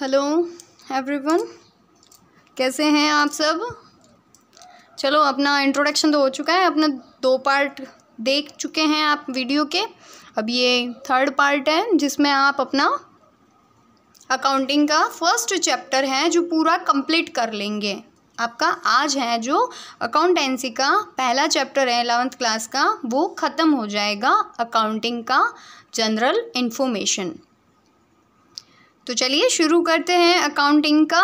hello everyone कैसे हैं आप सब चलो अपना इंट्रोडक्शन तो हो चुका है अपना दो पार्ट देख चुके हैं आप वीडियो के अब ये थर्ड पार्ट है जिसमें आप अपना अकाउंटिंग का फर्स्ट चैप्टर है जो पूरा कंप्लीट कर लेंगे आपका आज है जो अकाउंटेंसी का पहला चैप्टर है एलेवंथ क्लास का वो ख़त्म हो जाएगा अकाउंटिंग का जनरल इन्फॉर्मेशन तो चलिए शुरू करते हैं अकाउंटिंग का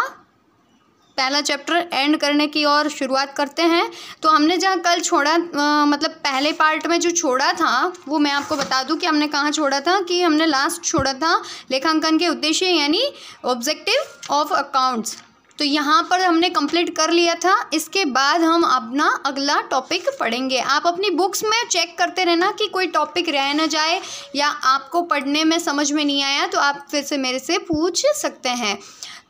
पहला चैप्टर एंड करने की और शुरुआत करते हैं तो हमने जहाँ कल छोड़ा आ, मतलब पहले पार्ट में जो छोड़ा था वो मैं आपको बता दूँ कि हमने कहाँ छोड़ा था कि हमने लास्ट छोड़ा था लेखांकन के उद्देश्य यानी ऑब्जेक्टिव ऑफ अकाउंट्स तो यहाँ पर हमने कंप्लीट कर लिया था इसके बाद हम अपना अगला टॉपिक पढ़ेंगे आप अपनी बुक्स में चेक करते रहना कि कोई टॉपिक रह ना जाए या आपको पढ़ने में समझ में नहीं आया तो आप फिर से मेरे से पूछ सकते हैं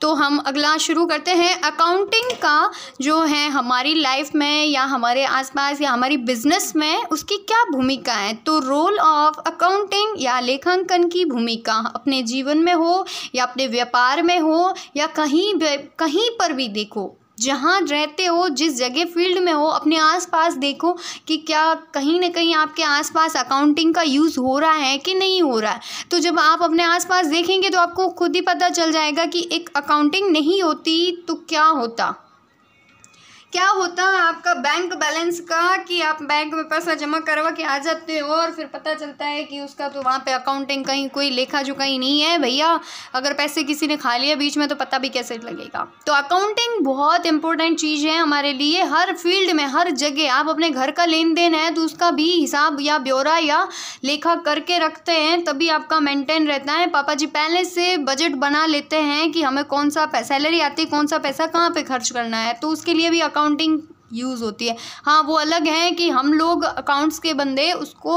तो हम अगला शुरू करते हैं अकाउंटिंग का जो है हमारी लाइफ में या हमारे आसपास या हमारी बिजनेस में उसकी क्या भूमिका है तो रोल ऑफ अकाउंटिंग या लेखांकन की भूमिका अपने जीवन में हो या अपने व्यापार में हो या कहीं कहीं पर भी देखो जहाँ रहते हो जिस जगह फील्ड में हो अपने आसपास देखो कि क्या कहीं ना कहीं आपके आसपास अकाउंटिंग का यूज़ हो रहा है कि नहीं हो रहा है तो जब आप अपने आसपास देखेंगे तो आपको खुद ही पता चल जाएगा कि एक अकाउंटिंग नहीं होती तो क्या होता क्या होता है आपका बैंक बैलेंस का कि आप बैंक में पैसा जमा करवा के आ जाते हो और फिर पता चलता है कि उसका तो वहाँ पे अकाउंटिंग कहीं कोई लेखा जो कहीं नहीं है भैया अगर पैसे किसी ने खा लिया बीच में तो पता भी कैसे लगेगा तो अकाउंटिंग बहुत इंपॉर्टेंट चीज़ है हमारे लिए हर फील्ड में हर जगह आप अपने घर का लेन देन है तो उसका भी हिसाब या ब्यौरा या लेखा करके रखते हैं तभी आपका मेंटेन रहता है पापा जी पहले से बजट बना लेते हैं कि हमें कौन सा सैलरी आती है कौन सा पैसा कहाँ पर खर्च करना है तो उसके लिए भी अकाउंटिंग यूज़ होती है हाँ वो अलग है कि हम लोग अकाउंट्स के बंदे उसको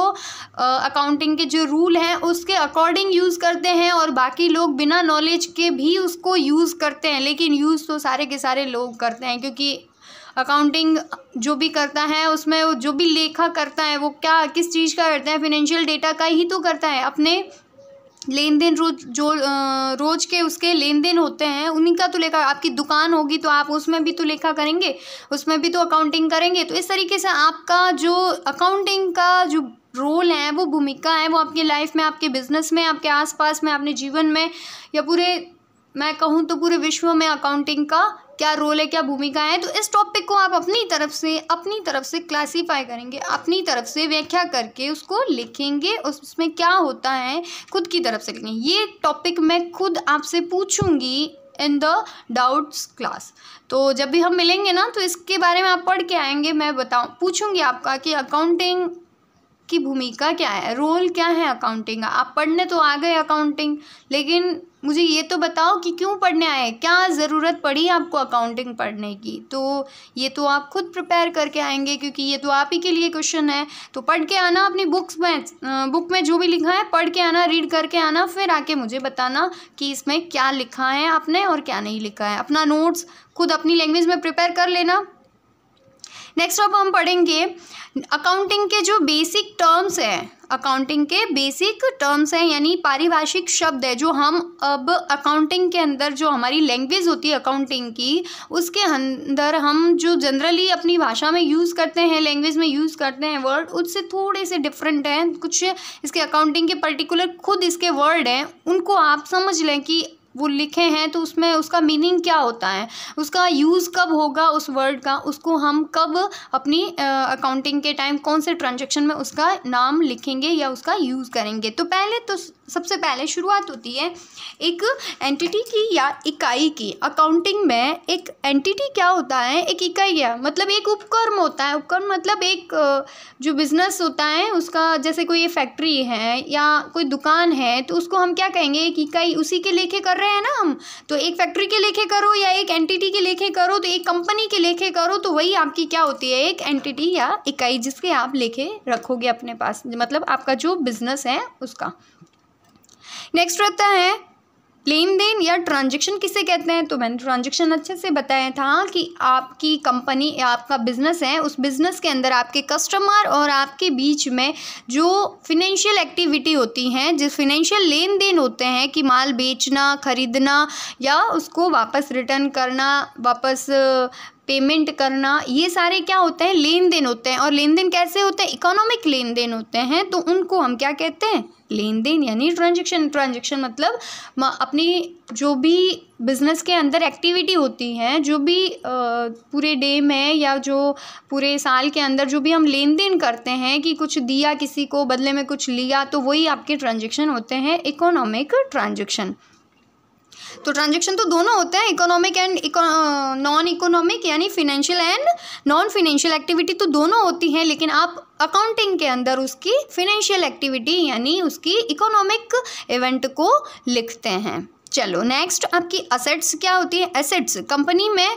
अकाउंटिंग के जो रूल हैं उसके अकॉर्डिंग यूज़ करते हैं और बाकी लोग बिना नॉलेज के भी उसको यूज़ करते हैं लेकिन यूज़ तो सारे के सारे लोग करते हैं क्योंकि अकाउंटिंग जो भी करता है उसमें जो भी लेखा करता है वो क्या किस चीज़ का करता है फिनेंशियल डेटा का ही तो करता है अपने लेन देन रोज जो रोज़ के उसके लेन देन होते हैं उनका तो लेखा आपकी दुकान होगी तो आप उसमें भी तो लेखा करेंगे उसमें भी तो अकाउंटिंग करेंगे तो इस तरीके से आपका जो अकाउंटिंग का जो रोल है वो भूमिका है वो आपकी लाइफ में आपके बिजनेस में आपके आसपास में अपने जीवन में या पूरे मैं कहूँ तो पूरे विश्व में अकाउंटिंग का क्या रोल है क्या भूमिका है तो इस टॉपिक को आप अपनी तरफ से अपनी तरफ से क्लासीफाई करेंगे अपनी तरफ से व्याख्या करके उसको लिखेंगे उसमें क्या होता है खुद की तरफ से लिखेंगे ये टॉपिक मैं खुद आपसे पूछूंगी इन द डाउट्स क्लास तो जब भी हम मिलेंगे ना तो इसके बारे में आप पढ़ के आएंगे मैं बताऊँ पूछूंगी आपका कि अकाउंटिंग की भूमिका क्या है रोल क्या है अकाउंटिंग आप पढ़ने तो आ गए अकाउंटिंग लेकिन मुझे ये तो बताओ कि क्यों पढ़ने आए क्या ज़रूरत पड़ी आपको अकाउंटिंग पढ़ने की तो ये तो आप खुद प्रिपेयर करके आएंगे क्योंकि ये तो आप ही के लिए क्वेश्चन है तो पढ़ के आना अपनी बुक्स में बुक में जो भी लिखा है पढ़ के आना रीड करके आना फिर आके मुझे बताना कि इसमें क्या लिखा है आपने और क्या नहीं लिखा है अपना नोट्स खुद अपनी लैंग्वेज में प्रिपेयर कर लेना नेक्स्ट अब हम पढ़ेंगे अकाउंटिंग के जो बेसिक टर्म्स हैं अकाउंटिंग के बेसिक टर्म्स हैं यानी पारिभाषिक शब्द है जो हम अब अकाउंटिंग के अंदर जो हमारी लैंग्वेज होती है अकाउंटिंग की उसके अंदर हम जो जनरली अपनी भाषा में यूज़ करते हैं लैंग्वेज में यूज़ करते हैं वर्ड उससे थोड़े से डिफरेंट हैं कुछ इसके अकाउंटिंग के पर्टिकुलर खुद इसके वर्ड हैं उनको आप समझ लें कि वो लिखे हैं तो उसमें उसका मीनिंग क्या होता है उसका यूज़ कब होगा उस वर्ड का उसको हम कब अपनी अकाउंटिंग के टाइम कौन से ट्रांजेक्शन में उसका नाम लिखेंगे या उसका यूज़ करेंगे तो पहले तो सबसे पहले शुरुआत होती है एक एंटिटी की या इकाई की अकाउंटिंग में एक एंटिटी क्या होता है एक इकाई क्या मतलब एक उपकर्म होता है उपकर्म मतलब एक जो बिज़नेस होता है उसका जैसे कोई फैक्ट्री है या कोई दुकान है तो उसको हम क्या कहेंगे एक इकाई उसी के लेखे कर रहे हैं ना हम तो एक फैक्ट्री के लेखे करो या एक एंटिटी के लेखे करो तो एक कंपनी के लेखे करो तो वही आपकी क्या होती है एक एंटिटी या इकाई जिसके आप लेखे रखोगे अपने पास मतलब आपका जो बिजनेस है उसका नेक्स्ट रहता है लेन देन या ट्रांजेक्शन किसे कहते हैं तो मैंने ट्रांजेक्शन अच्छे से बताया था कि आपकी कंपनी या आपका बिजनेस है उस बिजनेस के अंदर आपके कस्टमर और आपके बीच में जो फिनेंशियल एक्टिविटी होती हैं जिस फिनेंशियल लेन देन होते हैं कि माल बेचना ख़रीदना या उसको वापस रिटर्न करना वापस पेमेंट करना ये सारे क्या होते हैं लेन देन होते हैं और लेन देन कैसे होते हैं इकोनॉमिक लेन देन होते हैं तो उनको हम क्या कहते हैं लेन देन यानी ट्रांजेक्शन ट्रांजेक्शन मतलब अपनी जो भी बिज़नेस के अंदर एक्टिविटी होती हैं जो भी पूरे डे में या जो पूरे साल के अंदर जो भी हम लेन देन करते हैं कि कुछ दिया किसी को बदले में कुछ लिया तो वही आपके ट्रांजेक्शन होते हैं इकोनॉमिक ट्रांजेक्शन तो ट्रांजेक्शन तो दोनों होते हैं इकोनॉमिक एंड नॉन इकोनॉमिक यानी financial and non financial activity तो दोनों होती हैं लेकिन आप अकाउंटिंग के अंदर उसकी फिनेंशियल एक्टिविटी यानी उसकी इकोनॉमिक इवेंट को लिखते हैं चलो नेक्स्ट आपकी असेट्स क्या होती है एसेट्स कंपनी में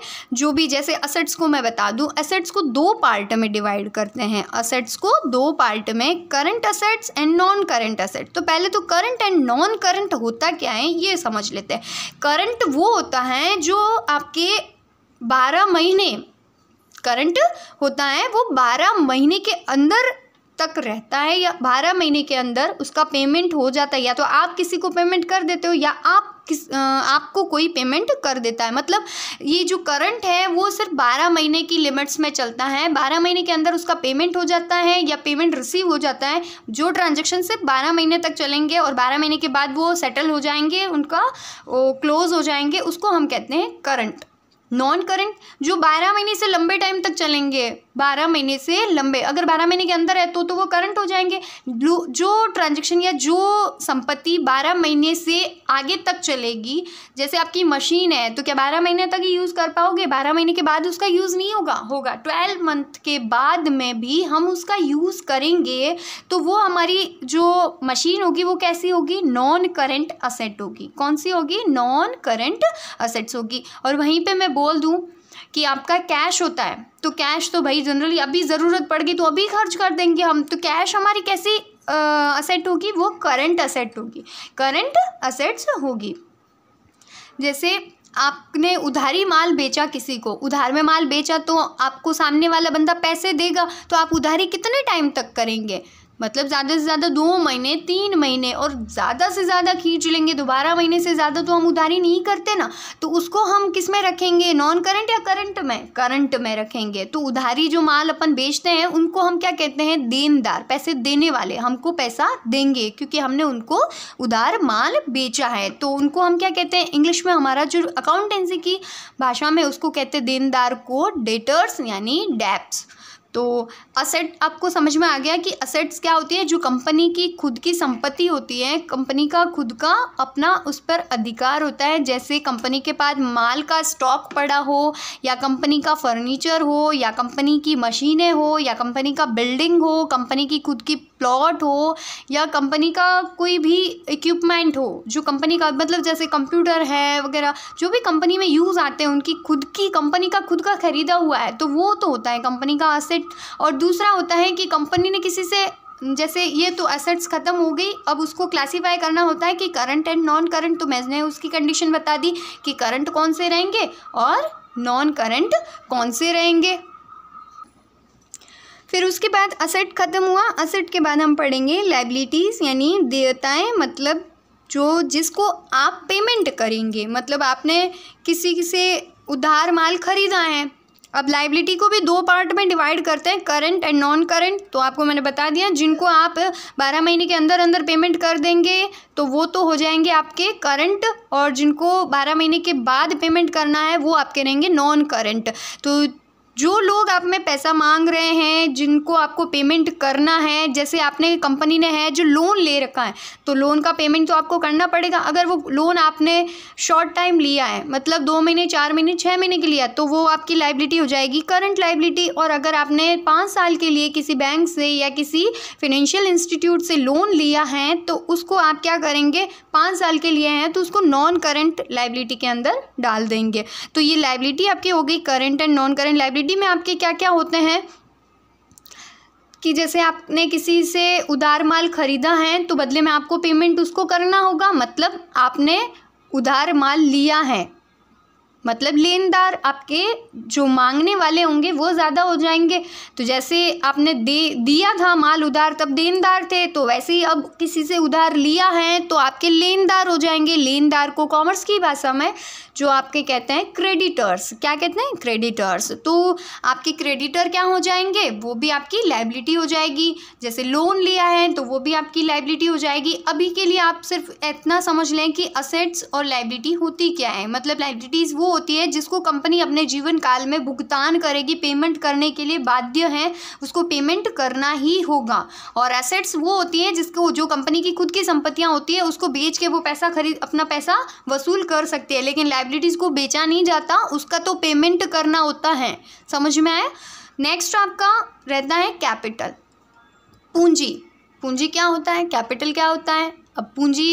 जो भी जैसे असेट्स को मैं बता दूं असेट्स को दो पार्ट में डिवाइड करते हैं असेट्स को दो पार्ट में current assets and non current asset तो पहले तो करंट एंड नॉन करंट होता क्या है ये समझ लेते हैं करंट वो होता है जो आपके बारह महीने करंट होता है वो बारह महीने के अंदर तक रहता है या बारह महीने के अंदर उसका पेमेंट हो जाता है या तो आप किसी को पेमेंट कर देते हो या आप किस आपको कोई पेमेंट कर देता है मतलब ये जो करंट है वो सिर्फ बारह महीने की लिमिट्स में चलता है बारह महीने के अंदर उसका पेमेंट हो जाता है या पेमेंट रिसीव हो जाता है जो ट्रांजेक्शन सिर्फ बारह महीने तक चलेंगे और बारह महीने के बाद वो सेटल हो जाएंगे उनका क्लोज हो जाएंगे उसको हम कहते हैं करंट नॉन करंट जो बारह महीने से लंबे टाइम तक चलेंगे बारह महीने से लंबे अगर बारह महीने के अंदर है तो तो वो करंट हो जाएंगे जो ट्रांजेक्शन या जो संपत्ति बारह महीने से आगे तक चलेगी जैसे आपकी मशीन है तो क्या बारह महीने तक ही यूज़ कर पाओगे बारह महीने के बाद उसका यूज़ नहीं होगा होगा ट्वेल्व मंथ के बाद में भी हम उसका यूज़ करेंगे तो वो हमारी जो मशीन होगी वो कैसी होगी नॉन करेंट असेट होगी कौन सी होगी नॉन करेंट असेट्स होगी और वहीं पर मैं बोल दूँ कि आपका कैश होता है तो कैश तो भाई जनरली अभी ज़रूरत पड़ गई तो अभी खर्च कर देंगे हम तो कैश हमारी कैसी असेट होगी वो करंट असेट होगी करंट असेट्स होगी जैसे आपने उधारी माल बेचा किसी को उधार में माल बेचा तो आपको सामने वाला बंदा पैसे देगा तो आप उधारी कितने टाइम तक करेंगे मतलब ज़्यादा से ज़्यादा दो महीने तीन महीने और ज़्यादा से ज़्यादा खींच लेंगे दोबारा बारह महीने से ज़्यादा तो हम उधारी नहीं करते ना तो उसको हम किस में रखेंगे नॉन करंट या करंट में करंट में रखेंगे तो उधारी जो माल अपन बेचते हैं उनको हम क्या कहते हैं देनदार पैसे देने वाले हमको पैसा देंगे क्योंकि हमने उनको उधार माल बेचा है तो उनको हम क्या कहते हैं इंग्लिश में हमारा जो अकाउंटेंसी की भाषा में उसको कहते हैं देनदार को डेटर्स यानी डैप्स तो असेट आपको समझ में आ गया कि असेट्स क्या होती है जो कंपनी की खुद की संपत्ति होती है कंपनी का खुद का अपना उस पर अधिकार होता है जैसे कंपनी के पास माल का स्टॉक पड़ा हो या कंपनी का फर्नीचर हो या कंपनी की मशीनें हो या कंपनी का बिल्डिंग हो कंपनी की खुद की प्लॉट हो या कंपनी का कोई भी इक्विपमेंट हो जो कंपनी का मतलब जैसे कंप्यूटर है वगैरह जो भी कंपनी में यूज़ आते हैं उनकी खुद की कंपनी का खुद का ख़रीदा हुआ है तो वो तो होता है कंपनी का एसेट और दूसरा होता है कि कंपनी ने किसी से जैसे ये तो एसेट्स ख़त्म हो गई अब उसको क्लासीफाई करना होता है कि करंट एंड नॉन करंट तो मैंने उसकी कंडीशन बता दी कि करंट कौन से रहेंगे और नॉन करंट कौन से रहेंगे फिर उसके बाद असेट ख़त्म हुआ असेट के बाद हम पढ़ेंगे लाइबिलिटीज़ यानी देयताएँ मतलब जो जिसको आप पेमेंट करेंगे मतलब आपने किसी से उधार माल खरीदा है अब लाइबिलिटी को भी दो पार्ट में डिवाइड करते हैं करंट एंड नॉन करंट तो आपको मैंने बता दिया जिनको आप बारह महीने के अंदर अंदर पेमेंट कर देंगे तो वो तो हो जाएंगे आपके करंट और जिनको बारह महीने के बाद पेमेंट करना है वो आपके रहेंगे नॉन करंट तो जो लोग आप में पैसा मांग रहे हैं जिनको आपको पेमेंट करना है जैसे आपने कंपनी ने है जो लोन ले रखा है तो लोन का पेमेंट तो आपको करना पड़ेगा अगर वो लोन आपने शॉर्ट टाइम लिया है मतलब दो महीने चार महीने छः महीने के लिए तो वो आपकी लाइबिलिटी हो जाएगी करंट लाइबिलिटी और अगर आपने पाँच साल के लिए किसी बैंक से या किसी फिनेंशियल इंस्टीट्यूट से लोन लिया है तो उसको आप क्या करेंगे पाँच साल के लिए हैं तो उसको नॉन करंट लाइबिलिटी के अंदर डाल देंगे तो ये लाइबिलिटी आपकी हो गई current and non current liability OBD में आपके क्या क्या होते हैं कि जैसे आपने किसी से उधार माल ख़रीदा है तो बदले में आपको पेमेंट उसको करना होगा मतलब आपने उधार माल लिया है मतलब लेनदार आपके जो मांगने वाले होंगे वो ज़्यादा हो जाएंगे तो जैसे आपने दे दिया था माल उधार तब देनदार थे तो वैसे ही अब किसी से उधार लिया है तो आपके लेनदार हो जाएंगे लेनदार को कॉमर्स की भाषा में जो आपके कहते हैं क्रेडिटर्स क्या कहते हैं क्रेडिटर्स तो आपके क्रेडिटर क्या हो जाएंगे वो भी आपकी लाइबिलिटी हो जाएगी जैसे लोन लिया है तो वो भी आपकी लाइबिलिटी हो जाएगी अभी के लिए आप सिर्फ इतना समझ लें कि असेट्स और लाइबिलिटी होती क्या है मतलब लाइबिलिटीज़ वो होती है जिसको कंपनी अपने जीवन काल में भुगतान करेगी पेमेंट करने के लिए बाध्य है उसको पेमेंट करना ही होगा और एसेट्स वो होती हैं जिसको जो कंपनी की खुद की संपत्तियाँ होती है उसको बेच के वो पैसा खरीद अपना पैसा वसूल कर सकती है लेकिन लाइब्रेटीज़ को बेचा नहीं जाता उसका तो पेमेंट करना होता है समझ में आया नेक्स्ट आपका रहता है कैपिटल पूंजी पूंजी क्या होता है कैपिटल क्या होता है अब पूंजी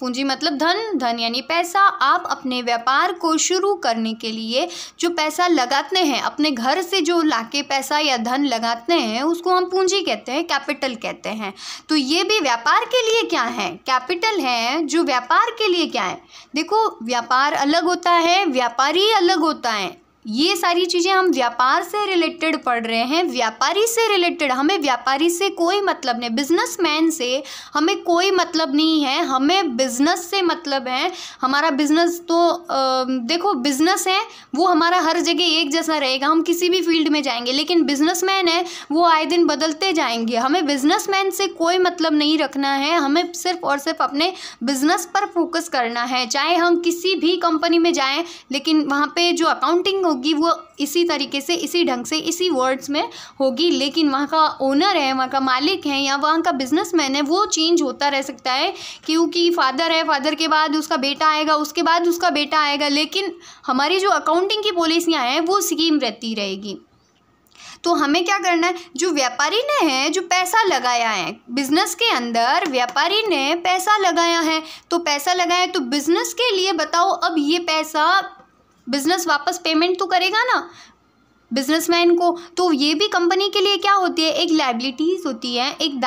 पूंजी मतलब धन धन यानी पैसा आप अपने व्यापार को शुरू करने के लिए जो पैसा लगाते हैं अपने घर से जो लाके पैसा या धन लगाते हैं उसको हम पूंजी कहते हैं कैपिटल कहते हैं तो ये भी व्यापार के लिए क्या है कैपिटल है जो व्यापार के लिए क्या है देखो व्यापार अलग होता है व्यापारी अलग होता है ये सारी चीज़ें हम व्यापार से रिलेटेड पढ़ रहे हैं व्यापारी से रिलेटेड हमें व्यापारी से कोई मतलब नहीं बिजनेसमैन से हमें कोई मतलब नहीं है हमें बिजनेस से मतलब है हमारा बिजनेस तो आ, देखो बिजनेस है वो हमारा हर जगह एक जैसा रहेगा हम किसी भी फील्ड में जाएंगे लेकिन बिजनेस है वो आए दिन बदलते जाएंगे हमें बिजनेस से कोई मतलब नहीं रखना है हमें सिर्फ और सिर्फ अपने बिजनेस पर फोकस करना है चाहे हम किसी भी कंपनी में जाएँ लेकिन वहाँ पर जो अकाउंटिंग होगी वो इसी तरीके से इसी ढंग से इसी वर्ड्स में होगी लेकिन वहाँ का ओनर है वहाँ का मालिक है या वहाँ का बिजनेसमैन है वो चेंज होता रह सकता है क्योंकि फादर है फादर के बाद उसका बेटा आएगा उसके बाद उसका बेटा आएगा लेकिन हमारी जो अकाउंटिंग की पॉलिसियाँ हैं वो स्कीम रहती रहेगी तो हमें क्या करना है जो व्यापारी ने है जो पैसा लगाया है बिजनेस के अंदर व्यापारी ने पैसा लगाया है तो पैसा लगाया तो बिजनेस के लिए बताओ अब ये पैसा बिजनेस वापस पेमेंट तो करेगा ना बिजनेसमैन को तो ये भी कंपनी के लिए क्या होती है एक लाइबिलिटीज़ होती है एक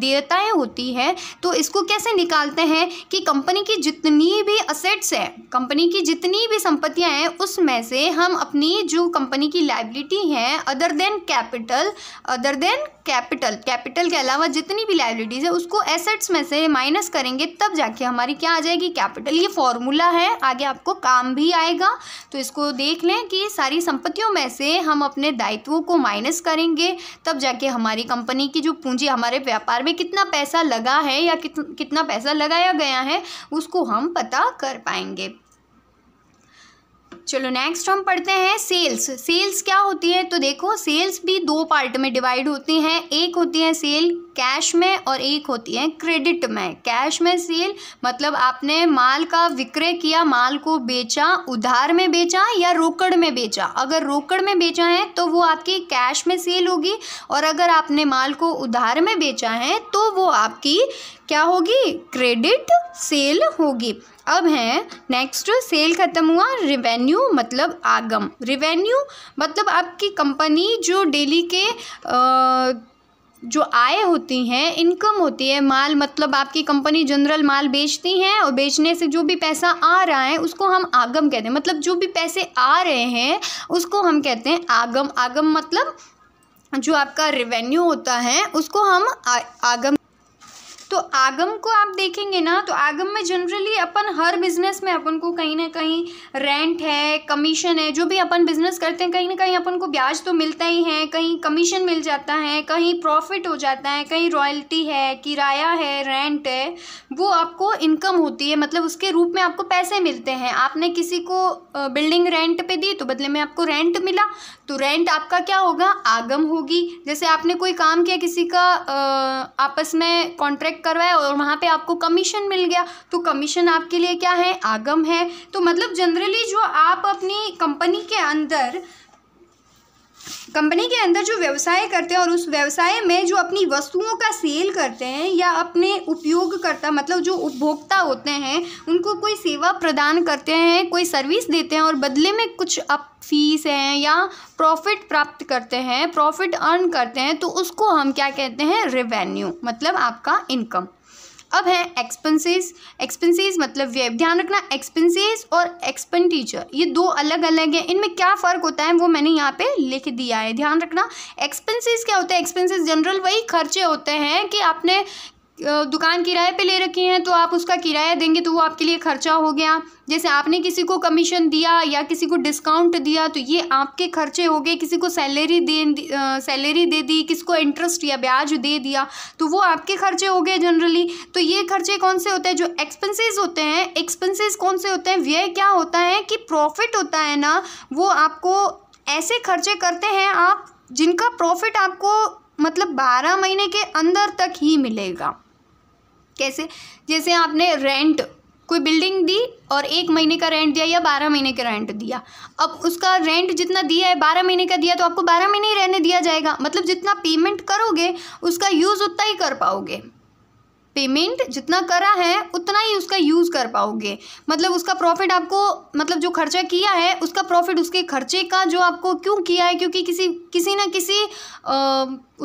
देयताएं होती है तो इसको कैसे निकालते हैं कि कंपनी की जितनी भी असेट्स है कंपनी की जितनी भी संपत्तियां हैं उसमें से हम अपनी जो कंपनी की लाइबिलिटी है other than capital other than capital capital के अलावा जितनी भी लाइबिलिटीज़ है उसको एसेट्स में से माइनस करेंगे तब जाके हमारी क्या आ जाएगी कैपिटल ये फॉर्मूला है आगे आपको काम भी आएगा तो इसको देख लें कि सारी संपत्तियों में से हम अपने दायित्वों को माइनस करेंगे तब जाके हमारी कंपनी की जो पूंजी हमारे व्यापार में कितना पैसा लगा है या कित, कितना पैसा लगाया गया है उसको हम पता कर पाएंगे चलो नेक्स्ट हम पढ़ते हैं सेल्स सेल्स क्या होती है तो देखो सेल्स भी दो पार्ट में डिवाइड होती हैं एक होती है सेल कैश में और एक होती है क्रेडिट में कैश में सेल मतलब आपने माल का विक्रय किया माल को बेचा उधार में बेचा या रोकड़ में बेचा अगर रोकड़ में बेचा है तो वो आपकी कैश में सेल होगी और अगर आपने माल को उधार में बेचा है तो वो आपकी क्या होगी क्रेडिट सेल होगी अब है नेक्स्ट सेल ख़त्म हुआ रिवेन्यू मतलब आगम रिवेन्यू मतलब आपकी कंपनी जो डेली के आ, जो आय होती हैं इनकम होती है माल मतलब आपकी कंपनी जनरल माल बेचती हैं और बेचने से जो भी पैसा आ रहा है उसको हम आगम कहते हैं मतलब जो भी पैसे आ रहे हैं उसको हम कहते हैं आगम आगम मतलब जो आपका रेवेन्यू होता है उसको हम आ, आगम तो आगम को आप देखेंगे ना तो आगम में जनरली अपन हर बिजनेस में अपन को कहीं ना कहीं रेंट है कमीशन है जो भी अपन बिजनेस करते हैं कहीं ना कहीं अपन को ब्याज तो मिलता ही है कहीं कमीशन मिल जाता है कहीं प्रॉफिट हो जाता है कहीं रॉयल्टी है किराया है रेंट है वो आपको इनकम होती है मतलब उसके रूप में आपको पैसे मिलते हैं आपने किसी को बिल्डिंग रेंट पर दी तो बदले में आपको रेंट मिला तो रेंट आपका क्या होगा आगम होगी जैसे आपने कोई काम किया किसी का आपस में कॉन्ट्रैक्ट करवाया और वहाँ पे आपको कमीशन मिल गया तो कमीशन आपके लिए क्या है आगम है तो मतलब जनरली जो आप अपनी कंपनी के अंदर कंपनी के अंदर जो व्यवसाय करते हैं और उस व्यवसाय में जो अपनी वस्तुओं का सेल करते हैं या अपने उपयोगकर्ता मतलब जो उपभोक्ता होते हैं उनको कोई सेवा प्रदान करते हैं कोई सर्विस देते हैं और बदले में कुछ अप फीस हैं या प्रॉफिट प्राप्त करते हैं प्रॉफिट अर्न करते हैं तो उसको हम क्या कहते हैं रेवेन्यू मतलब आपका इनकम अब है एक्सपेंसेस एक्सपेंसेस मतलब व्यय ध्यान रखना एक्सपेंसेस और एक्सपेंडिचर ये दो अलग अलग हैं इनमें क्या फ़र्क होता है वो मैंने यहाँ पे लिख दिया है ध्यान रखना एक्सपेंसेस क्या होते हैं एक्सपेंसेस जनरल वही खर्चे होते हैं कि आपने दुकान किराए पे ले रखी हैं तो आप उसका किराया देंगे तो वो आपके लिए खर्चा हो गया जैसे आपने किसी को कमीशन दिया या किसी को डिस्काउंट दिया तो ये आपके खर्चे हो गए किसी को सैलरी दे सैलरी दे दी किसको इंटरेस्ट या ब्याज दे दिया तो वो आपके खर्चे हो गए जनरली तो ये खर्चे कौन से होते हैं जो एक्सपेंसेस होते हैं एक्सपेंसेस कौन से होते हैं व्यय क्या होता है कि प्रॉफिट होता है ना वो आपको ऐसे खर्चे करते हैं आप जिनका प्रॉफिट आपको मतलब बारह महीने के अंदर तक ही मिलेगा कैसे जैसे आपने रेंट कोई बिल्डिंग दी और एक महीने का रेंट दिया या बारह महीने का रेंट दिया अब उसका रेंट जितना दिया है बारह महीने का दिया तो आपको बारह महीने ही रहने दिया जाएगा मतलब जितना पेमेंट करोगे उसका यूज़ उतना ही कर पाओगे पेमेंट जितना करा है उतना ही उसका यूज़ कर पाओगे मतलब उसका प्रॉफिट आपको मतलब जो खर्चा किया है उसका प्रॉफिट उसके खर्चे का जो आपको क्यों किया है क्योंकि किसी किसी ना किसी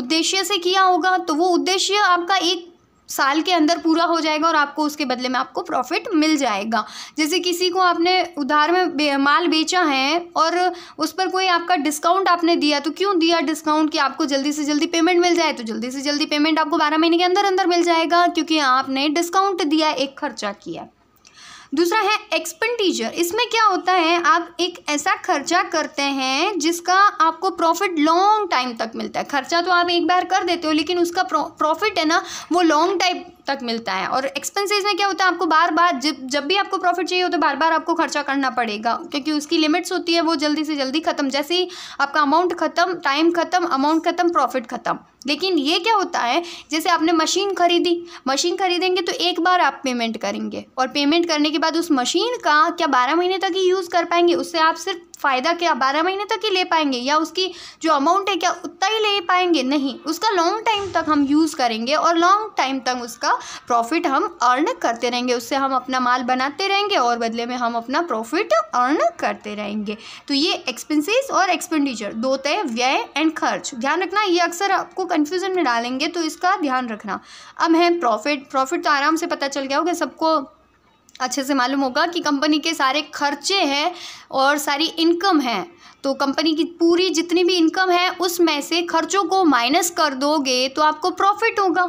उद्देश्य से किया होगा तो वो उद्देश्य आपका एक साल के अंदर पूरा हो जाएगा और आपको उसके बदले में आपको प्रॉफिट मिल जाएगा जैसे किसी को आपने उधार में बे, माल बेचा है और उस पर कोई आपका डिस्काउंट आपने दिया तो क्यों दिया डिस्काउंट कि आपको जल्दी से जल्दी पेमेंट मिल जाए तो जल्दी से जल्दी पेमेंट आपको बारह महीने के अंदर अंदर मिल जाएगा क्योंकि आपने डिस्काउंट दिया एक खर्चा किया दूसरा है एक्सपेंडिचर इसमें क्या होता है आप एक ऐसा खर्चा करते हैं जिसका आपको प्रॉफिट लॉन्ग टाइम तक मिलता है खर्चा तो आप एक बार कर देते हो लेकिन उसका प्रॉफिट है ना वो लॉन्ग टाइम तक मिलता है और एक्सपेंसेस में क्या होता है आपको बार बार जब जब भी आपको प्रॉफिट चाहिए हो तो बार बार आपको खर्चा करना पड़ेगा क्योंकि उसकी लिमिट्स होती है वो जल्दी से जल्दी खत्म जैसे ही आपका अमाउंट खत्म टाइम खत्म अमाउंट खत्म प्रॉफिट खत्म लेकिन ये क्या होता है जैसे आपने मशीन खरीदी मशीन खरीदेंगे तो एक बार आप पेमेंट करेंगे और पेमेंट करने के बाद उस मशीन का क्या बारह महीने तक ही यूज़ कर पाएंगे उससे आप सिर्फ फ़ायदा क्या बारह महीने तक ही ले पाएंगे या उसकी जो अमाउंट है क्या उतना ही ले पाएंगे नहीं उसका लॉन्ग टाइम तक हम यूज़ करेंगे और लॉन्ग टाइम तक उसका प्रॉफिट हम अर्न करते रहेंगे उससे हम अपना माल बनाते रहेंगे और बदले में हम अपना प्रॉफिट अर्न करते रहेंगे तो ये एक्सपेंसिस और एक्सपेंडिचर दो तय व्यय एंड खर्च ध्यान रखना ये अक्सर आपको कन्फ्यूज़न में डालेंगे तो इसका ध्यान रखना अब है प्रॉफिट प्रॉफिट तो आराम से पता चल गया होगा सबको अच्छे से मालूम होगा कि कंपनी के सारे खर्चे हैं और सारी इनकम है तो कंपनी की पूरी जितनी भी इनकम है उसमें से खर्चों को माइनस कर दोगे तो आपको प्रॉफिट होगा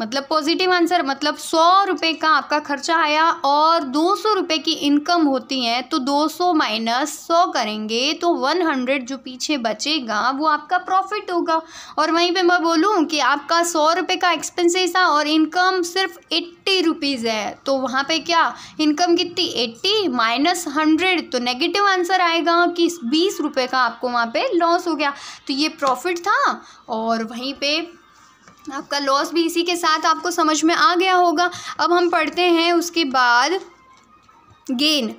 मतलब पॉजिटिव आंसर मतलब सौ रुपये का आपका खर्चा आया और दो सौ रुपये की इनकम होती है तो दो सौ माइनस सौ करेंगे तो वन हंड्रेड जो पीछे बचेगा वो आपका प्रॉफिट होगा और वहीं पे मैं बोलूँ कि आपका सौ रुपये का एक्सपेंसेस था और इनकम सिर्फ एट्टी रुपीज़ है तो वहाँ पे क्या इनकम कितनी एट्टी माइनस हंड्रेड तो नेगेटिव आंसर आएगा कि बीस रुपये का आपको वहाँ पर लॉस हो गया तो ये प्रॉफिट था और वहीं पर आपका लॉस भी इसी के साथ आपको समझ में आ गया होगा अब हम पढ़ते हैं उसके बाद गेन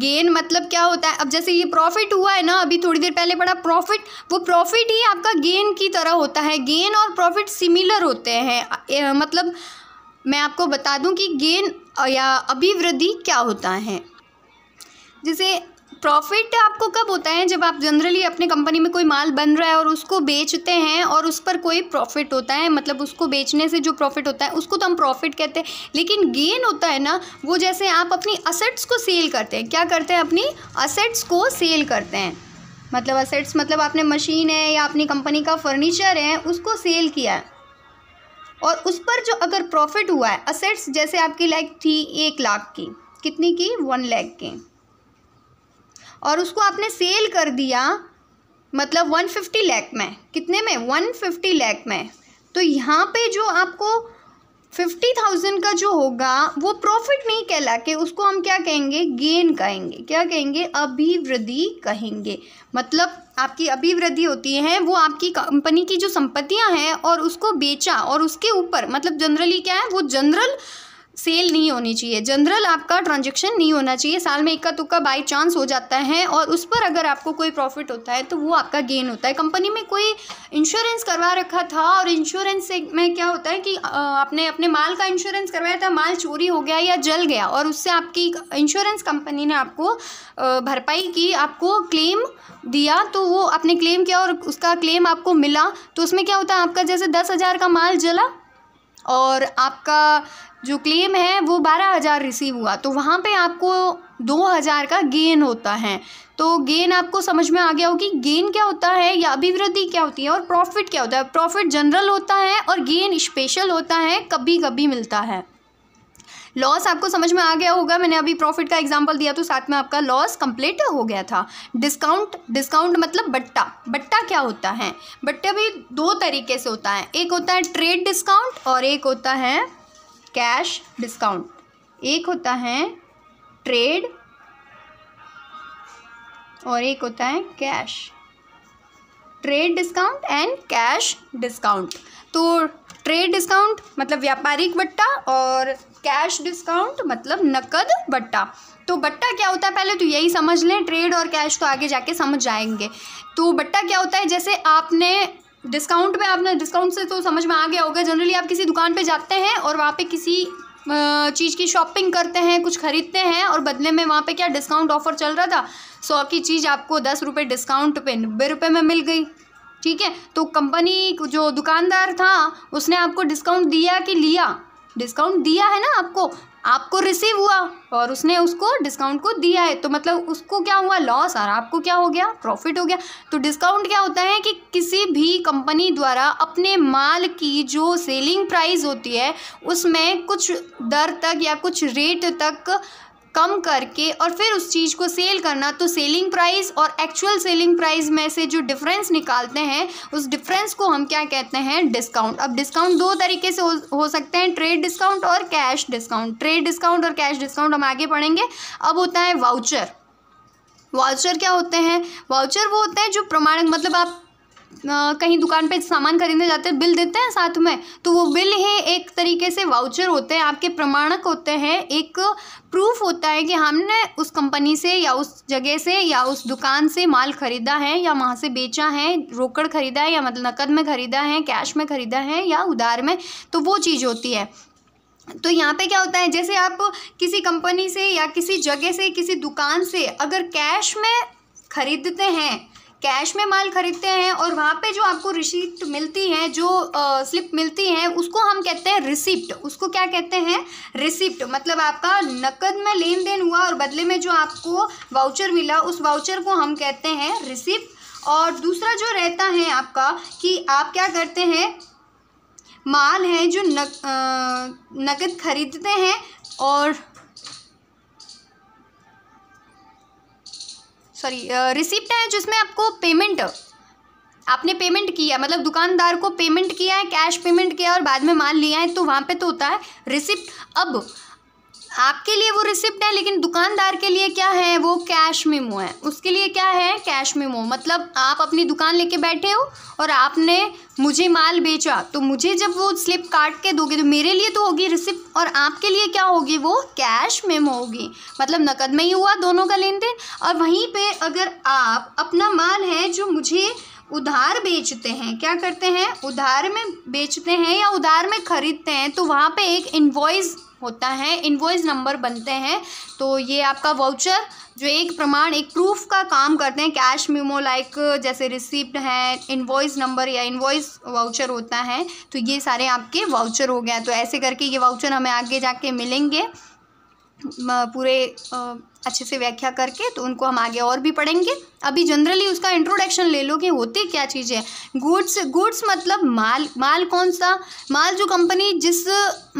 गेन मतलब क्या होता है अब जैसे ये प्रॉफिट हुआ है ना अभी थोड़ी देर पहले पढ़ा प्रॉफिट वो प्रॉफिट ही आपका गेन की तरह होता है गेन और प्रॉफिट सिमिलर होते हैं मतलब मैं आपको बता दूं कि गेन या अभिवृद्धि क्या होता है जैसे प्रॉफिट आपको कब होता है जब आप जनरली अपने कंपनी में कोई माल बन रहा है और उसको बेचते हैं और उस पर कोई प्रॉफिट होता है मतलब उसको बेचने से जो प्रॉफिट होता है उसको तो हम प्रॉफिट कहते हैं लेकिन गेन होता है ना वो जैसे आप अपनी असेट्स को सेल करते हैं क्या करते हैं अपनी असेट्स को सेल करते हैं मतलब असेट्स मतलब आपने मशीन है या अपनी कंपनी का फर्नीचर है उसको सेल किया है और उस पर जो अगर प्रॉफिट हुआ है असेट्स जैसे आपकी लाइक थी एक लाख की कितनी की वन लाख की और उसको आपने सेल कर दिया मतलब वन फिफ्टी लैख में कितने में वन फिफ्टी लैख में तो यहाँ पे जो आपको फिफ्टी थाउजेंड का जो होगा वो प्रॉफिट नहीं कहला के उसको हम क्या कहेंगे गेन कहेंगे क्या कहेंगे अभिवृद्धि कहेंगे मतलब आपकी अभिवृद्धि होती है वो आपकी कंपनी की जो संपत्तियां हैं और उसको बेचा और उसके ऊपर मतलब जनरली क्या है वो जनरल सेल नहीं होनी चाहिए जनरल आपका ट्रांजेक्शन नहीं होना चाहिए साल में इक्का तुक्का बाई चांस हो जाता है और उस पर अगर आपको कोई प्रॉफिट होता है तो वो आपका गेन होता है कंपनी में कोई इंश्योरेंस करवा रखा था और इंश्योरेंस से में क्या होता है कि आपने अपने माल का इंश्योरेंस करवाया था माल चोरी हो गया या जल गया और उससे आपकी इंश्योरेंस कंपनी ने आपको भरपाई की आपको क्लेम दिया तो वो आपने क्लेम किया और उसका क्लेम आपको मिला तो उसमें क्या होता है आपका जैसे दस हज़ार का माल जला और आपका जो क्लेम है वो बारह हज़ार रिसीव हुआ तो वहाँ पे आपको दो हज़ार का गेन होता है तो गेन आपको समझ में आ गया हो कि गेन क्या होता है या अभिवृद्धि क्या होती है और प्रॉफिट क्या होता है प्रॉफिट जनरल होता है और गेन स्पेशल होता है कभी कभी मिलता है लॉस आपको समझ में आ गया होगा मैंने अभी प्रॉफिट का एग्जांपल दिया तो साथ में आपका लॉस कंप्लीट हो गया था डिस्काउंट डिस्काउंट मतलब बट्टा बट्टा क्या होता है बट्टा भी दो तरीके से होता है एक होता है ट्रेड डिस्काउंट और एक होता है कैश डिस्काउंट एक होता है ट्रेड और एक होता है cash trade discount and cash discount तो ट्रेड डिस्काउंट मतलब व्यापारिक बट्टा और कैश डिस्काउंट मतलब नकद बट्टा तो बट्टा क्या होता है पहले तो यही समझ लें ट्रेड और कैश तो आगे जाके समझ जाएंगे तो बट्टा क्या होता है जैसे आपने डिस्काउंट में आपने डिस्काउंट से तो समझ में आ गया होगा जनरली आप किसी दुकान पे जाते हैं और वहाँ पे किसी चीज़ की शॉपिंग करते हैं कुछ ख़रीदते हैं और बदले में वहाँ पे क्या डिस्काउंट ऑफर चल रहा था सौ की चीज़ आपको दस रुपये डिस्काउंट पे नब्बे रुपये में मिल गई ठीक है तो कंपनी जो दुकानदार था उसने आपको डिस्काउंट दिया कि लिया डिस्काउंट दिया है ना आपको आपको रिसीव हुआ और उसने उसको डिस्काउंट को दिया है तो मतलब उसको क्या हुआ लॉस और आपको क्या हो गया प्रॉफिट हो गया तो डिस्काउंट क्या होता है कि किसी भी कंपनी द्वारा अपने माल की जो सेलिंग प्राइस होती है उसमें कुछ दर तक या कुछ रेट तक कम करके और फिर उस चीज़ को सेल करना तो सेलिंग प्राइस और एक्चुअल सेलिंग प्राइस में से जो डिफरेंस निकालते हैं उस डिफरेंस को हम क्या कहते हैं डिस्काउंट अब डिस्काउंट दो तरीके से हो, सकते हैं ट्रेड डिस्काउंट और कैश डिस्काउंट ट्रेड डिस्काउंट और कैश डिस्काउंट हम आगे पढ़ेंगे अब होता है वाउचर वाउचर क्या होते हैं वाउचर वो होते हैं जो प्रमाणित मतलब आप कहीं दुकान पे सामान खरीदने जाते हैं बिल देते हैं साथ में तो वो बिल ही एक तरीके से वाउचर होते हैं आपके प्रमाणक होते हैं एक प्रूफ होता है कि हमने उस कंपनी से या उस जगह से या उस दुकान से माल ख़रीदा है या वहाँ से बेचा है रोकड़ ख़रीदा है या मतलब नकद में ख़रीदा है कैश में ख़रीदा है या उधार में तो वो चीज़ होती है तो यहाँ पे क्या होता है जैसे आप किसी कंपनी से या किसी जगह से किसी दुकान से अगर कैश में ख़रीदते हैं कैश में माल खरीदते हैं और वहाँ पे जो आपको रिसीप्ट मिलती है जो आ, स्लिप मिलती है उसको हम कहते हैं रिसिप्ट उसको क्या कहते हैं रिसिप्ट मतलब आपका नकद में लेन देन हुआ और बदले में जो आपको वाउचर मिला उस वाउचर को हम कहते हैं रिसिप्ट और दूसरा जो रहता है आपका कि आप क्या करते हैं माल है जो नक, नकद खरीदते हैं और सॉरी रिसिप्ट है जिसमें आपको पेमेंट आपने पेमेंट किया मतलब दुकानदार को पेमेंट किया है कैश पेमेंट किया और बाद में माल लिया है तो वहाँ पे तो होता है रिसिप्ट अब आपके लिए वो रिसिप्ट है लेकिन दुकानदार के लिए क्या है वो कैश मेमो है उसके लिए क्या है कैश मेमो मतलब आप अपनी दुकान लेके बैठे हो और आपने मुझे माल बेचा तो मुझे जब वो स्लिप काट के दोगे तो मेरे लिए तो होगी रिसिप्ट और आपके लिए क्या होगी वो कैश मेमो होगी मतलब नकद में ही हुआ दोनों का लेन देन और वहीं पर अगर आप अपना माल है जो मुझे उधार बेचते हैं क्या करते हैं उधार में बेचते हैं या उधार में खरीदते हैं तो वहाँ पे एक इन्वॉइस होता है इन्वॉइस नंबर बनते हैं तो ये आपका वाउचर जो एक प्रमाण एक प्रूफ का काम करते हैं कैश मेमो लाइक जैसे रिसिप्ट है इन्वॉइस नंबर या इन्वॉइस वाउचर होता है तो ये सारे आपके वाउचर हो गया तो ऐसे करके ये वाउचर हमें आगे जाके मिलेंगे पूरे अच्छे से व्याख्या करके तो उनको हम आगे और भी पढ़ेंगे अभी जनरली उसका इंट्रोडक्शन ले लो कि होती क्या चीजें गुड्स गुड्स मतलब माल माल कौन सा माल जो कंपनी जिस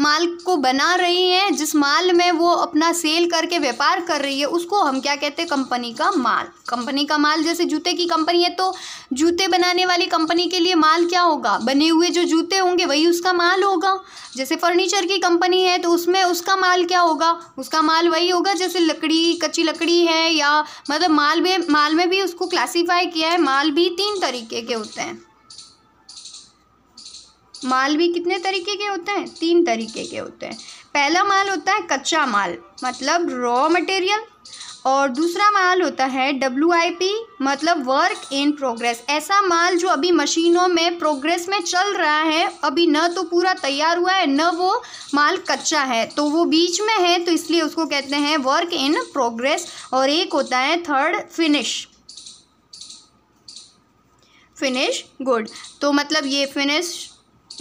माल को बना रही है जिस माल में वो अपना सेल करके व्यापार कर रही है उसको हम क्या कहते हैं कंपनी का माल कंपनी का माल जैसे जूते की कंपनी है तो जूते बनाने वाली कंपनी के लिए माल क्या होगा बने हुए जो जूते होंगे वही उसका माल होगा जैसे फर्नीचर की कंपनी है तो उसमें उसका माल क्या होगा उसका माल वही होगा जैसे लकड़ी कच्ची लकड़ी है या मतलब माल में माल में भी भी उसको क्लासीफाई किया है माल भी तीन तरीके के होते हैं माल भी कितने तरीके के होते हैं तीन तरीके के होते हैं पहला माल होता है कच्चा माल मतलब रॉ मटेरियल और दूसरा माल होता है डब्ल्यू मतलब वर्क इन प्रोग्रेस ऐसा माल जो अभी मशीनों में प्रोग्रेस में चल रहा है अभी न तो पूरा तैयार हुआ है न वो माल कच्चा है तो वो बीच में है तो इसलिए उसको कहते हैं वर्क इन प्रोग्रेस और एक होता है थर्ड फिनिश फिनिश गुड तो मतलब ये फिनिश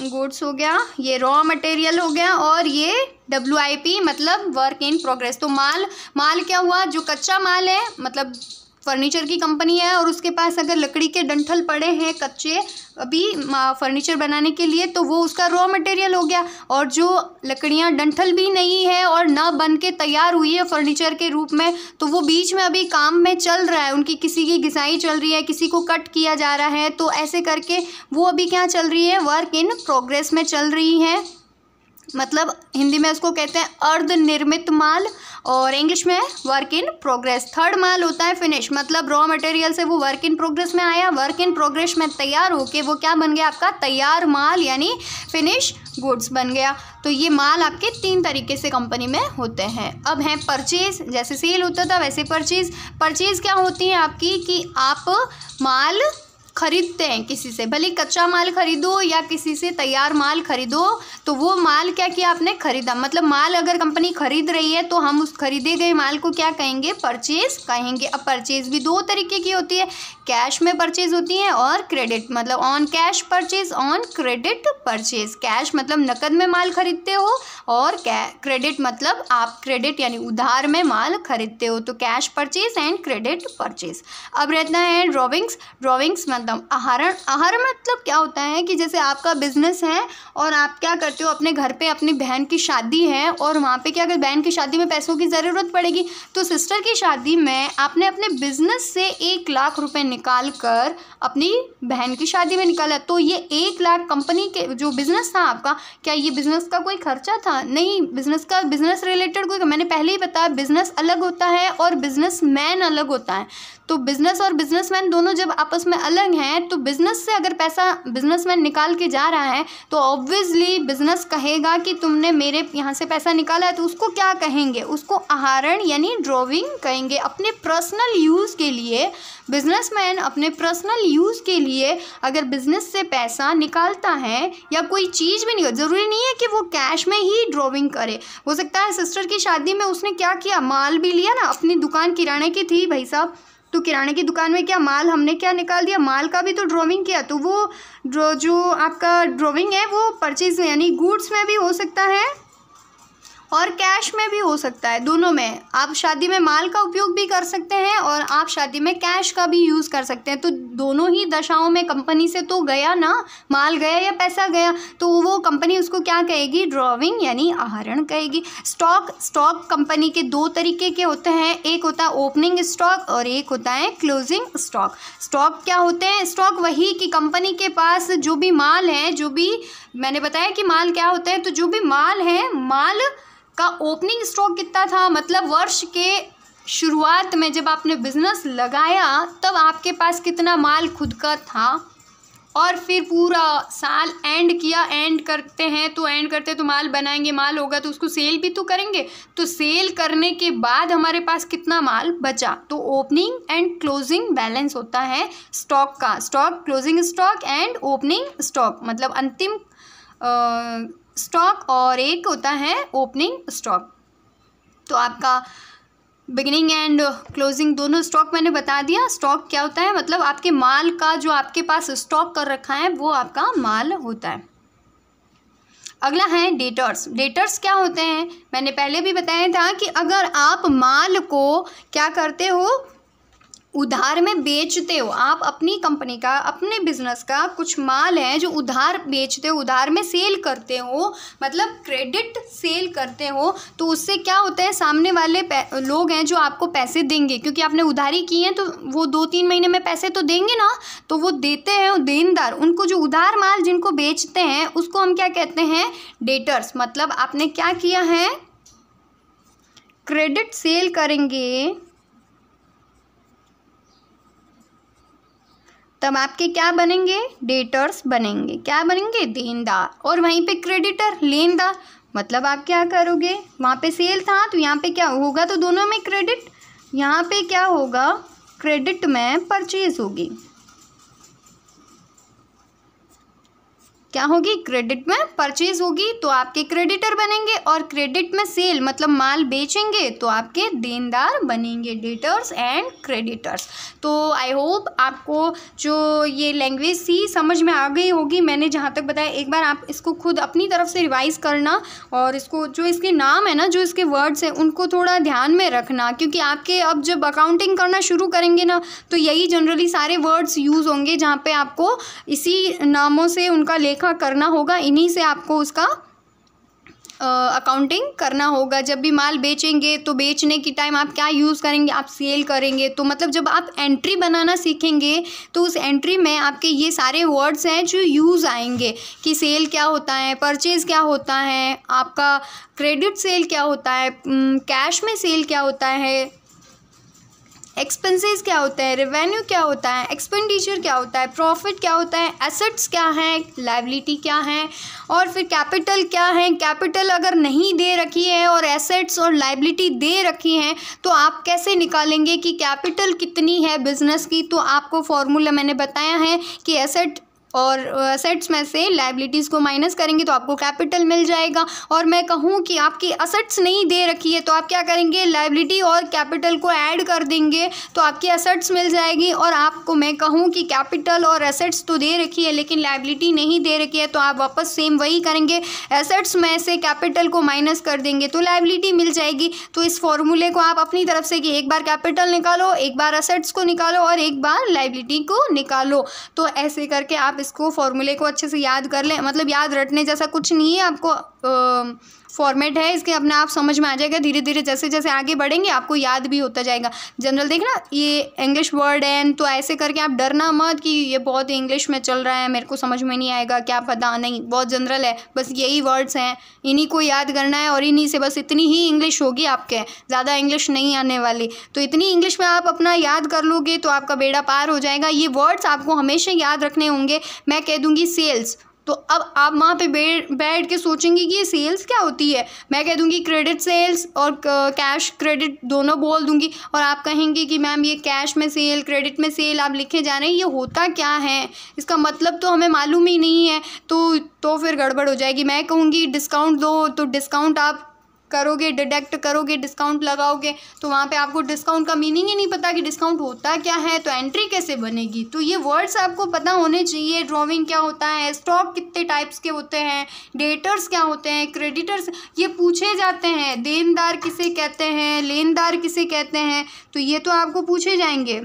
गुड्स हो गया ये रॉ मटेरियल हो गया और ये डब्ल्यू मतलब वर्क इन प्रोग्रेस तो माल माल क्या हुआ जो कच्चा माल है मतलब फर्नीचर की कंपनी है और उसके पास अगर लकड़ी के डंठल पड़े हैं कच्चे अभी फर्नीचर बनाने के लिए तो वो उसका रॉ मटेरियल हो गया और जो लकड़ियाँ डंठल भी नहीं है और ना बन के तैयार हुई है फर्नीचर के रूप में तो वो बीच में अभी काम में चल रहा है उनकी किसी की घिसाई चल रही है किसी को कट किया जा रहा है तो ऐसे करके वो अभी क्या चल रही है वर्क इन प्रोग्रेस में चल रही है मतलब हिंदी में उसको कहते हैं अर्ध निर्मित माल और इंग्लिश में वर्क इन प्रोग्रेस थर्ड माल होता है फिनिश मतलब रॉ मटेरियल से वो वर्क इन प्रोग्रेस में आया वर्क इन प्रोग्रेस में तैयार होके वो क्या बन गया आपका तैयार माल यानी फिनिश गुड्स बन गया तो ये माल आपके तीन तरीके से कंपनी में होते हैं अब हैं परचेज जैसे सेल होता था वैसे परचेज परचेज क्या होती है आपकी कि आप माल खरीदते हैं किसी से भले कच्चा माल खरीदो या किसी से तैयार माल खरीदो तो वो माल क्या किया आपने खरीदा मतलब माल अगर कंपनी खरीद रही है तो हम उस खरीदे गए माल को क्या कहेंगे परचेज कहेंगे अब परचेज भी दो तरीके की होती है कैश में परचेज होती हैं और क्रेडिट मतलब on cash purchase on credit purchase cash मतलब नकद में माल खरीदते हो और क्रेडिट मतलब आप क्रेडिट यानी उधार में माल खरीदते हो तो cash purchase and credit purchase अब रहता है ड्रॉविंग्स ड्रॉविंग्स मतलब आहरण आहर मतलब क्या होता है कि जैसे आपका बिजनेस है और आप क्या करते हो अपने घर पर अपनी बहन की शादी है और वहाँ पर क्या अगर बहन की शादी में पैसों की ज़रूरत पड़ेगी तो सिस्टर की शादी में आपने अपने बिजनेस से एक लाख रुपये निकाल कर अपनी बहन की शादी में निकाला तो ये एक लाख कंपनी के जो बिज़नेस था आपका क्या ये बिज़नेस का कोई खर्चा था नहीं बिज़नेस का बिज़नेस रिलेटेड कोई मैंने पहले ही बताया बिज़नेस अलग होता है और बिज़नेस मैन अलग होता है तो बिज़नेस और बिजनेसमैन दोनों जब आपस में अलग हैं तो बिज़नेस से अगर पैसा बिजनेसमैन निकाल के जा रहा है तो ऑब्वियसली बिज़नेस कहेगा कि तुमने मेरे यहाँ से पैसा निकाला है तो उसको क्या कहेंगे उसको आहरण यानी ड्रॉविंग कहेंगे अपने पर्सनल यूज़ के लिए बिजनेस अपने पर्सनल यूज़ के लिए अगर बिज़नेस से पैसा निकालता है या कोई चीज़ भी नहीं ज़रूरी नहीं है कि वो कैश में ही ड्रॉविंग करे हो सकता है सिस्टर की शादी में उसने क्या किया माल भी लिया ना अपनी दुकान किराने की थी भाई साहब तो किराने की दुकान में क्या माल हमने क्या निकाल दिया माल का भी तो ड्रॉइंग किया तो वो ड्रॉ जो आपका ड्रॉइंग है वो परचेज में यानी गुड्स में भी हो सकता है और कैश में भी हो सकता है दोनों में आप शादी में माल का उपयोग भी कर सकते हैं और आप शादी में कैश का भी यूज़ कर सकते हैं तो दोनों ही दशाओं में कंपनी से तो गया ना माल गया या पैसा गया तो वो कंपनी उसको क्या कहेगी ड्रॉविंग यानी आहरण कहेगी स्टॉक स्टॉक कंपनी के दो तरीके के होते हैं एक होता है ओपनिंग स्टॉक और एक होता है क्लोजिंग स्टॉक स्टॉक क्या होते हैं स्टॉक वही कि कंपनी के पास जो भी माल है जो भी मैंने बताया कि माल क्या होते हैं तो जो भी माल है माल का ओपनिंग स्टॉक कितना था मतलब वर्ष के शुरुआत में जब आपने बिजनेस लगाया तब आपके पास कितना माल खुद का था और फिर पूरा साल एंड किया एंड करते हैं तो एंड करते तो माल बनाएंगे माल होगा तो उसको सेल भी तो करेंगे तो सेल करने के बाद हमारे पास कितना माल बचा तो ओपनिंग एंड क्लोजिंग बैलेंस होता है स्टॉक का stock closing stock and opening stock मतलब अंतिम आ, स्टॉक और एक होता है ओपनिंग स्टॉक तो आपका बिगनिंग एंड क्लोजिंग दोनों स्टॉक मैंने बता दिया स्टॉक क्या होता है मतलब आपके माल का जो आपके पास स्टॉक कर रखा है वो आपका माल होता है अगला है डेटर्स डेटर्स क्या होते हैं मैंने पहले भी बताया था कि अगर आप माल को क्या करते हो उधार में बेचते हो आप अपनी कंपनी का अपने बिजनेस का कुछ माल है जो उधार बेचते हो उधार में सेल करते हो मतलब क्रेडिट सेल करते हो तो उससे क्या होता है सामने वाले लोग हैं जो आपको पैसे देंगे क्योंकि आपने उधारी की है तो वो दो तीन महीने में पैसे तो देंगे ना तो वो देते हैं देनदार उनको जो उधार माल जिनको बेचते हैं उसको हम क्या कहते हैं डेटर्स मतलब आपने क्या किया है क्रेडिट सेल करेंगे तब आपके क्या बनेंगे डेटर्स बनेंगे क्या बनेंगे देनदार और वहीं पे क्रेडिटर लेनदार मतलब आप क्या करोगे वहाँ पे सेल था तो यहाँ पे क्या होगा तो दोनों में क्रेडिट यहाँ पे क्या होगा क्रेडिट में परचेज होगी क्या होगी क्रेडिट में परचेज होगी तो आपके क्रेडिटर बनेंगे और क्रेडिट में सेल मतलब माल बेचेंगे तो आपके देनदार बनेंगे डेटर्स एंड क्रेडिटर्स तो आई होप आपको जो ये लैंग्वेज सी समझ में आ गई होगी मैंने जहाँ तक बताया एक बार आप इसको खुद अपनी तरफ से रिवाइज करना और इसको जो इसके नाम है ना जो इसके वर्ड्स हैं उनको थोड़ा ध्यान में रखना क्योंकि आपके अब जब अकाउंटिंग करना शुरू करेंगे ना तो यही जनरली सारे वर्ड्स यूज़ होंगे जहाँ पे आपको इसी नामों से उनका लेखा का करना होगा इन्हीं से आपको उसका अकाउंटिंग uh, करना होगा जब भी माल बेचेंगे तो बेचने की टाइम आप क्या यूज़ करेंगे आप सेल करेंगे तो मतलब जब आप एंट्री बनाना सीखेंगे तो उस एंट्री में आपके ये सारे वर्ड्स हैं जो यूज़ आएंगे कि सेल क्या होता है परचेज़ क्या होता है आपका क्रेडिट सेल क्या होता है कैश में सेल क्या होता है एक्सपेंसेस क्या होते हैं रेवेन्यू क्या होता है एक्सपेंडिचर क्या होता है प्रॉफिट क्या होता है एसेट्स क्या हैं लाइबिलिटी क्या है और फिर कैपिटल क्या है कैपिटल अगर नहीं दे रखी है और एसेट्स और लाइबिलिटी दे रखी हैं तो आप कैसे निकालेंगे कि कैपिटल कितनी है बिजनेस की तो आपको फॉर्मूला मैंने बताया है कि एसेट और असेट्स में से लाइबिलिटीज़ को माइनस करेंगे तो आपको कैपिटल मिल जाएगा और मैं कहूँ कि आपकी असेट्स नहीं दे रखी है तो आप क्या करेंगे लाइबिलिटी और कैपिटल को ऐड कर देंगे तो आपकी असेट्स मिल जाएगी और आपको मैं कहूँ कि कैपिटल और असेट्स तो दे रखी है लेकिन लाइबिलिटी नहीं दे रखी है तो आप वापस सेम वही करेंगे एसेट्स में से कैपिटल को माइनस कर देंगे तो लाइबिलिटी मिल जाएगी तो इस फॉर्मूले को आप अपनी तरफ से कि एक बार कैपिटल निकालो एक बार असेट्स को निकालो और एक बार लाइबिलिटी को निकालो तो ऐसे करके आप इसको फॉर्मूले को अच्छे से याद कर लें मतलब याद रटने जैसा कुछ नहीं है आपको फॉर्मेट है इसके अपने आप समझ में आ जाएगा धीरे धीरे जैसे जैसे आगे बढ़ेंगे आपको याद भी होता जाएगा जनरल देखना ये इंग्लिश वर्ड है तो ऐसे करके आप डरना मत कि ये बहुत इंग्लिश में चल रहा है मेरे को समझ में नहीं आएगा क्या पता नहीं बहुत जनरल है बस यही वर्ड्स हैं इन्हीं को याद करना है और इन्हीं से बस इतनी ही इंग्लिश होगी आपके ज़्यादा इंग्लिश नहीं आने वाली तो इतनी इंग्लिश में आप अपना याद कर लोगे तो आपका बेड़ा पार हो जाएगा ये वर्ड्स आपको हमेशा याद रखने होंगे मैं कह दूँगी सेल्स तो अब आप वहाँ पे बैठ के सोचेंगे कि ये सेल्स क्या होती है मैं कह दूँगी क्रेडिट सेल्स और कैश क्रेडिट दोनों बोल दूँगी और आप कहेंगे कि मैम ये कैश में सेल क्रेडिट में सेल आप लिखे जा रहे हैं ये होता क्या है इसका मतलब तो हमें मालूम ही नहीं है तो तो फिर गड़बड़ हो जाएगी मैं कहूँगी डिस्काउंट दो तो डिस्काउंट आप करोगे डिडक्ट करोगे डिस्काउंट लगाओगे तो वहाँ पे आपको डिस्काउंट का मीनिंग ही नहीं पता कि डिस्काउंट होता क्या है तो एंट्री कैसे बनेगी तो ये वर्ड्स आपको पता होने चाहिए ड्रॉइंग क्या होता है स्टॉक कितने टाइप्स के होते हैं डेटर्स क्या होते हैं क्रेडिटर्स ये पूछे जाते हैं देनदार किसे कहते हैं लेनदार किसे कहते हैं तो ये तो आपको पूछे जाएंगे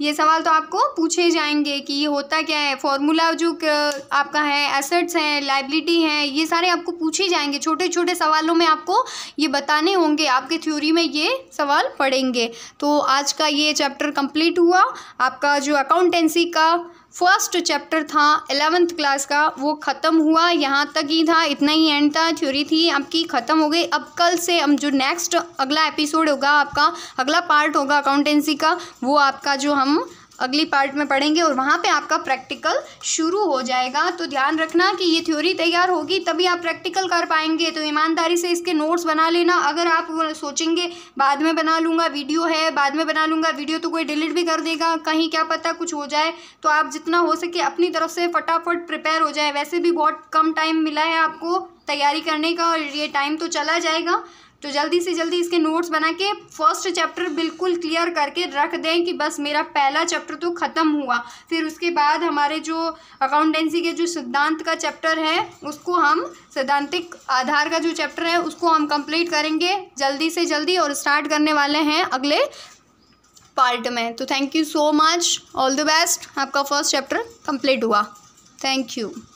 ये सवाल तो आपको पूछे जाएंगे कि ये होता क्या है फॉर्मूला जो आपका है एसेट्स हैं लाइबिलिटी हैं ये सारे आपको पूछे जाएंगे छोटे छोटे सवालों में आपको ये बताने होंगे आपके थ्योरी में ये सवाल पड़ेंगे तो आज का ये चैप्टर कंप्लीट हुआ आपका जो अकाउंटेंसी का फर्स्ट चैप्टर था एलेवंथ क्लास का वो ख़त्म हुआ यहाँ तक ही था इतना ही एंड था थ्योरी थी आपकी ख़त्म हो गई अब कल से हम जो नेक्स्ट अगला एपिसोड होगा आपका अगला पार्ट होगा अकाउंटेंसी का वो आपका जो हम अगली पार्ट में पढ़ेंगे और वहाँ पे आपका प्रैक्टिकल शुरू हो जाएगा तो ध्यान रखना कि ये थ्योरी तैयार होगी तभी आप प्रैक्टिकल कर पाएंगे तो ईमानदारी से इसके नोट्स बना लेना अगर आप सोचेंगे बाद में बना लूँगा वीडियो है बाद में बना लूँगा वीडियो तो कोई डिलीट भी कर देगा कहीं क्या पता कुछ हो जाए तो आप जितना हो सके अपनी तरफ से फटाफट प्रिपेयर हो जाए वैसे भी बहुत कम टाइम मिला है आपको तैयारी करने का और ये टाइम तो चला जाएगा तो जल्दी से जल्दी इसके नोट्स बना के फर्स्ट चैप्टर बिल्कुल क्लियर करके रख दें कि बस मेरा पहला चैप्टर तो ख़त्म हुआ फिर उसके बाद हमारे जो अकाउंटेंसी के जो सिद्धांत का चैप्टर है उसको हम सिद्धांतिक आधार का जो चैप्टर है उसको हम कंप्लीट करेंगे जल्दी से जल्दी और स्टार्ट करने वाले हैं अगले पार्ट में तो thank you so much all the best आपका फर्स्ट चैप्टर कम्प्लीट हुआ थैंक यू